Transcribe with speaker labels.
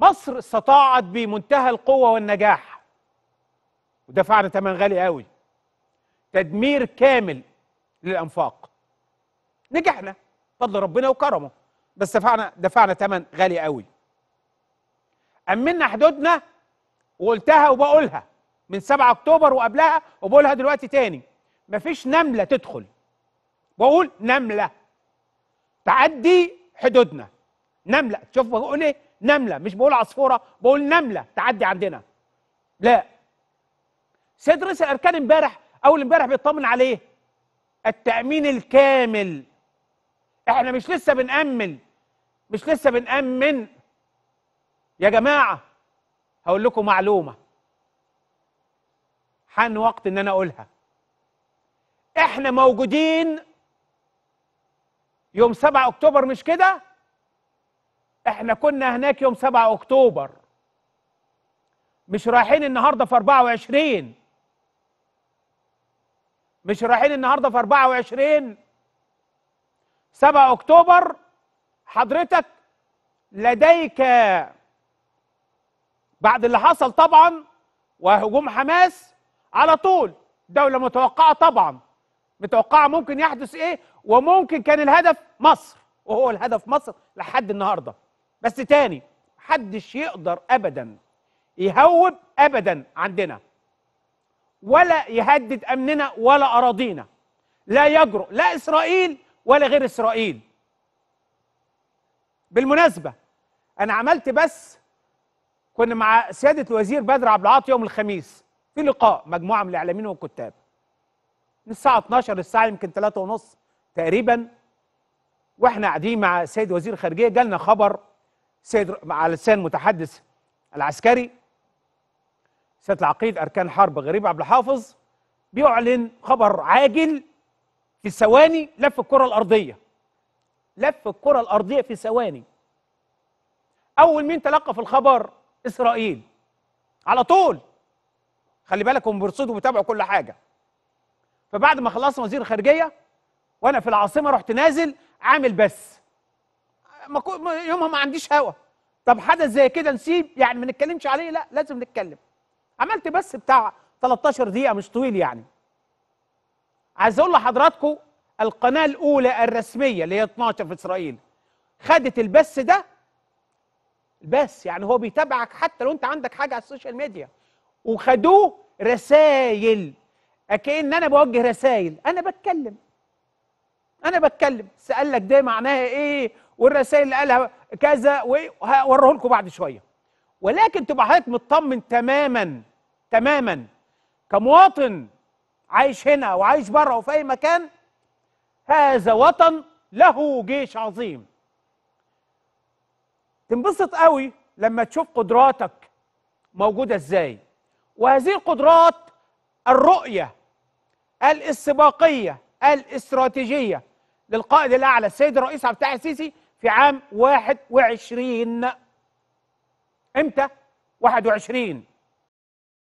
Speaker 1: مصر استطاعت بمنتهى القوة والنجاح ودفعنا ثمن غالي قوي تدمير كامل للأنفاق نجحنا فضل ربنا وكرمه بس دفعنا دفعنا ثمن غالي قوي أمنا حدودنا وقلتها وبقولها من 7 أكتوبر وقبلها وبقولها دلوقتي تاني مفيش نملة تدخل بقول نملة تعدي حدودنا نملة شوف بقول ايه نملة مش بقول عصفورة بقول نملة تعدي عندنا لا سيد رئيس الأركان امبارح أول امبارح بيطمن عليه التأمين الكامل احنا مش لسه بنأمن مش لسه بنأمن يا جماعة هقول لكم معلومة حان وقت ان انا اقولها احنا موجودين يوم 7 اكتوبر مش كده احنا كنا هناك يوم 7 اكتوبر مش رايحين النهارده في 24 مش رايحين النهارده في 24 7 اكتوبر حضرتك لديك بعد اللي حصل طبعا وهجوم حماس على طول دولة متوقعة طبعا متوقعة ممكن يحدث ايه وممكن كان الهدف مصر وهو الهدف مصر لحد النهارده بس تاني محدش يقدر ابدا يهوب ابدا عندنا ولا يهدد امننا ولا اراضينا لا يجرؤ لا اسرائيل ولا غير اسرائيل بالمناسبه انا عملت بس كنا مع سياده الوزير بدر عبد العاطي يوم الخميس في لقاء مجموعه من الاعلاميين والكتاب من الساعه 12 للساعه يمكن 3 ونص تقريبا واحنا قاعدين مع السيد وزير الخارجيه جالنا خبر سيد مع لسان متحدث العسكري سيادة العقيد أركان حرب غريب عبد الحافظ بيعلن خبر عاجل في ثواني لف الكرة الأرضية لف الكرة الأرضية في ثواني أول مين تلقى في الخبر إسرائيل على طول خلي بالك هم بيرصدوا وبيتابعوا كل حاجة فبعد ما خلصنا وزير الخارجية وأنا في العاصمة رحت نازل عامل بس يومها ما عنديش هوا طب حدث زي كده نسيب يعني ما نتكلمش عليه لا لازم نتكلم عملت بس بتاع 13 دقيقه مش طويل يعني عايز اقول لحضراتكم القناه الاولى الرسميه اللي هي 12 في اسرائيل خدت البث ده البث يعني هو بيتابعك حتى لو انت عندك حاجه على السوشيال ميديا وخدوه رسائل اكن انا بوجه رسائل انا بتكلم انا بتكلم سألك ده معناها ايه والرسائل اللي قالها كذا وهوريه لكم بعد شويه ولكن تبقى حضرتك مطمن تماما تماما كمواطن عايش هنا وعايش بره وفي اي مكان هذا وطن له جيش عظيم تنبسط قوي لما تشوف قدراتك موجوده ازاي وهذه القدرات الرؤيه الاستباقيه الاستراتيجيه للقائد الاعلى السيد الرئيس عبد الفتاح السيسي في عام 21 امتى 21